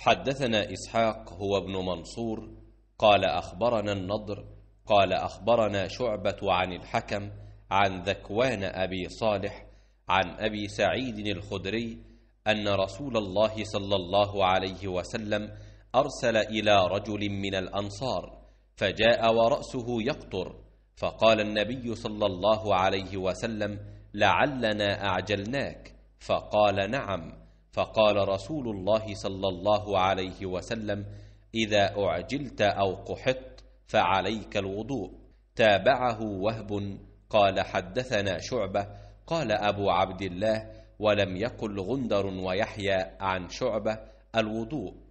حدثنا إسحاق هو ابن منصور قال أخبرنا النضر قال أخبرنا شعبة عن الحكم عن ذكوان أبي صالح عن أبي سعيد الخدري أن رسول الله صلى الله عليه وسلم أرسل إلى رجل من الأنصار فجاء ورأسه يقطر فقال النبي صلى الله عليه وسلم لعلنا أعجلناك فقال نعم فقال رسول الله صلى الله عليه وسلم إذا أعجلت أو قحط فعليك الوضوء تابعه وهب قال حدثنا شعبة قال أبو عبد الله ولم يقل غندر ويحيى عن شعبة الوضوء